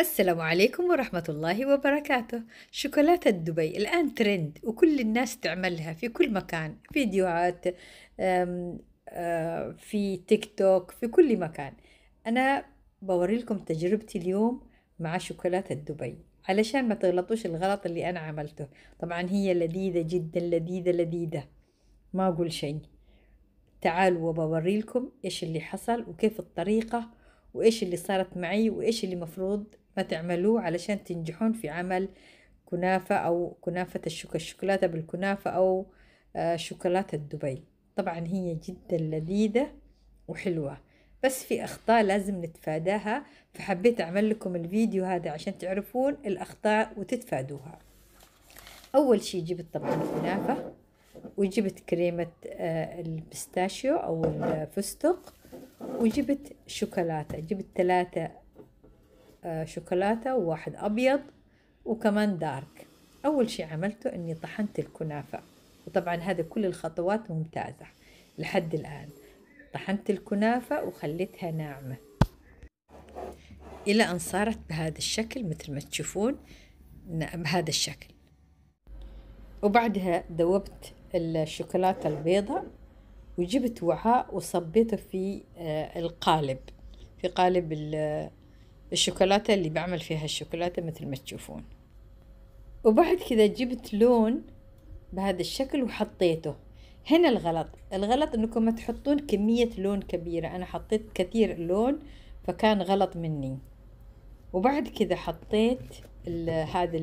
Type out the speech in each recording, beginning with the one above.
السلام عليكم ورحمة الله وبركاته شوكولاتة دبي الآن ترند وكل الناس تعملها في كل مكان فيديوهات في تيك توك في كل مكان أنا بوري لكم تجربتي اليوم مع شوكولاتة دبي علشان ما تغلطوش الغلط اللي أنا عملته طبعا هي لذيذة جدا لذيذة لذيذة ما أقول شيء تعالوا وبوري لكم إيش اللي حصل وكيف الطريقة وإيش اللي صارت معي وإيش اللي مفروض ما تعملوه علشان تنجحون في عمل كنافة أو كنافة الشوكولاتة بالكنافة أو آه، شوكولاتة دبي طبعا هي جدا لذيذة وحلوة بس في أخطاء لازم نتفاداها فحبيت أعمل لكم الفيديو هذا عشان تعرفون الأخطاء وتتفادوها أول شي جبت طبعا الكنافة وجبت كريمة آه، البستاشيو أو الفستق وجبت شوكولاتة جبت ثلاثة آه، شوكولاتة وواحد أبيض وكمان دارك أول شي عملته أني طحنت الكنافة وطبعا هذه كل الخطوات ممتازة لحد الآن طحنت الكنافة وخليتها ناعمة إلى أن صارت بهذا الشكل مثل ما تشوفون بهذا الشكل وبعدها ذوبت الشوكولاتة البيضة وجبت وعاء وصبيته في آه، القالب في قالب الشوكولاتة اللي بعمل فيها الشوكولاتة مثل ما تشوفون وبعد كذا جبت لون بهذا الشكل وحطيته هنا الغلط الغلط انكم ما تحطون كمية لون كبيرة انا حطيت كثير لون فكان غلط مني وبعد كذا حطيت هذا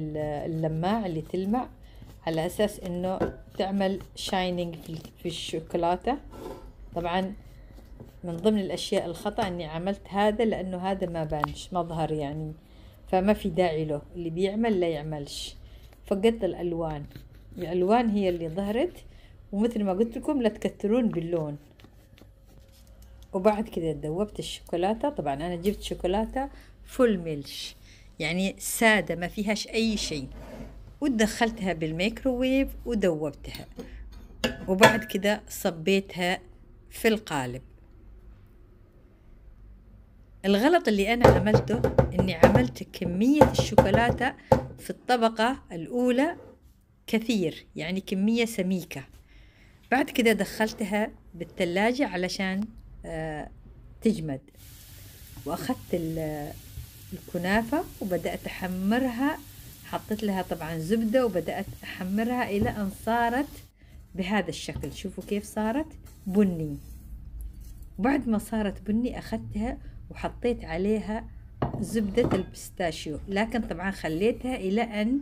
اللماع اللي تلمع على اساس انه تعمل شاينينج في الشوكولاتة طبعا من ضمن الأشياء الخطأ أني عملت هذا لأنه هذا ما بانش مظهر يعني فما في داعي له اللي بيعمل لا يعملش فقدت الألوان الألوان هي اللي ظهرت ومثل ما قلت لكم لا تكثرون باللون وبعد كده ذوبت الشوكولاتة طبعا أنا جبت شوكولاتة فول ميلش يعني سادة ما فيهاش أي شيء ودخلتها بالميكروويف ودوبتها وبعد كده صبيتها في القالب الغلط اللي أنا عملته إني عملت كمية الشوكولاتة في الطبقة الأولى كثير يعني كمية سميكة بعد كده دخلتها بالثلاجة علشان آه، تجمد وأخذت الكنافة وبدأت أحمرها حطيت لها طبعا زبدة وبدأت أحمرها إلى أن صارت بهذا الشكل شوفوا كيف صارت بني بعد ما صارت بني أخذتها وحطيت عليها زبدة البستاشيو لكن طبعا خليتها إلى أن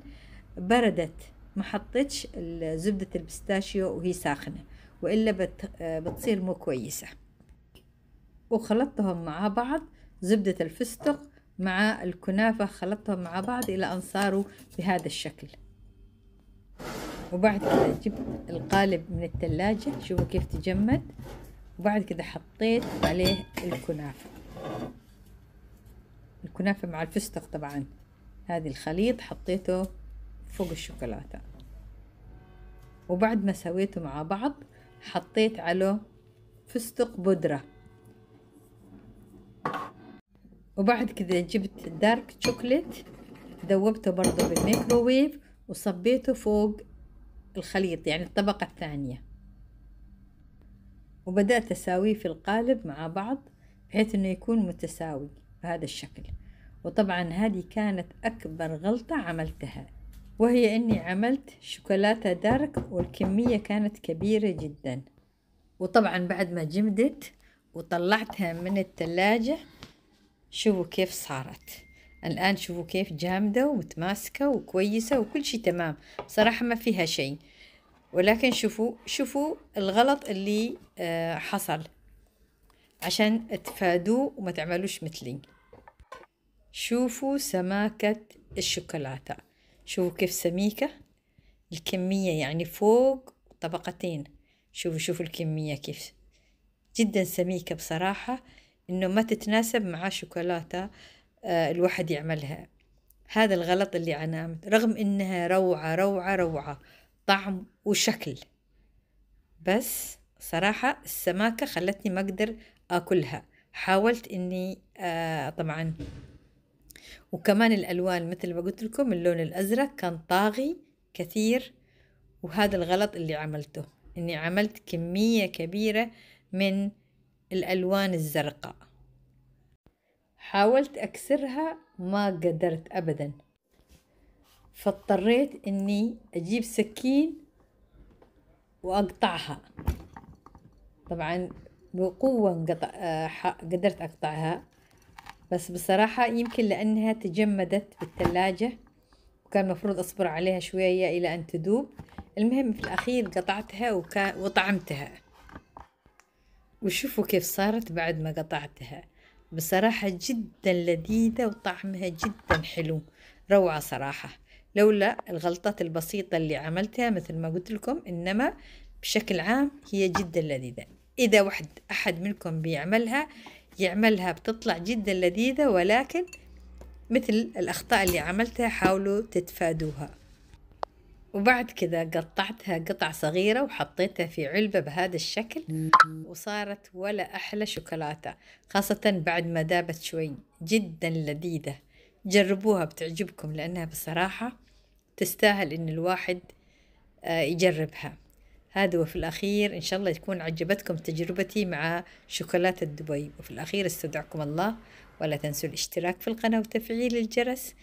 بردت ما حطيتش زبدة البستاشيو وهي ساخنة وإلا بت بتصير مو كويسة وخلطتهم مع بعض زبدة الفستق مع الكنافة خلطتهم مع بعض إلى أن صاروا بهذا الشكل وبعد كده جبت القالب من الثلاجة شوفوا كيف تجمد وبعد كده حطيت عليه الكنافة الكنافة مع الفستق طبعا هذه الخليط حطيته فوق الشوكولاتة وبعد ما سويته مع بعض حطيت عليه فستق بودرة وبعد كذا جبت دارك شوكليت ذوبته برضو بالميكروويف وصبيته فوق الخليط يعني الطبقة الثانية وبدأت أساويه في القالب مع بعض بحيث انه يكون متساوي بهذا الشكل وطبعا هذه كانت اكبر غلطة عملتها وهي اني عملت شوكولاتة دارك والكمية كانت كبيرة جدا وطبعا بعد ما جمدت وطلعتها من التلاجة شوفوا كيف صارت الآن شوفوا كيف جامدة ومتماسكة وكويسة وكل شيء تمام صراحة ما فيها شيء ولكن شوفوا شوفوا الغلط اللي آه، حصل عشان تفادوه وما تعملوش مثلي شوفوا سماكة الشوكولاتة شوفوا كيف سميكة الكمية يعني فوق طبقتين شوفوا شوفوا الكمية كيف جدا سميكة بصراحة إنه ما تتناسب مع شوكولاتة آه، الواحد يعملها هذا الغلط اللي عنامت رغم إنها روعة روعة روعة طعم وشكل بس صراحة السماكة خلتني ما أقدر اكلها حاولت اني آه طبعا وكمان الالوان مثل ما قلت لكم اللون الازرق كان طاغي كثير وهذا الغلط اللي عملته اني عملت كمية كبيرة من الالوان الزرقاء حاولت اكسرها ما قدرت ابدا فاضطريت اني اجيب سكين واقطعها طبعا بقوة انقطع آه، قدرت أقطعها بس بصراحة يمكن لأنها تجمدت بالثلاجة وكان مفروض أصبر عليها شوية إلى أن تذوب المهم في الأخير قطعتها وكا وطعمتها وشوفوا كيف صارت بعد ما قطعتها بصراحة جدا لذيذة وطعمها جدا حلو روعة صراحة لولا الغلطات البسيطة اللي عملتها مثل ما قلت لكم إنما بشكل عام هي جدا لذيذة إذا واحد أحد منكم بيعملها يعملها بتطلع جدا لذيذة ولكن مثل الأخطاء اللي عملتها حاولوا تتفادوها وبعد كذا قطعتها قطع صغيرة وحطيتها في علبة بهذا الشكل وصارت ولا أحلى شوكولاتة خاصة بعد ما دابت شوي جدا لذيذة جربوها بتعجبكم لأنها بصراحة تستاهل إن الواحد آه، يجربها هذا وفي الأخير إن شاء الله تكون عجبتكم تجربتي مع شوكولاتة دبي وفي الأخير استودعكم الله ولا تنسوا الاشتراك في القناة وتفعيل الجرس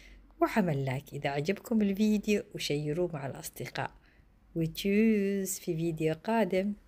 وعمل لايك إذا عجبكم الفيديو وشيروه مع الأصدقاء وتشوز في فيديو قادم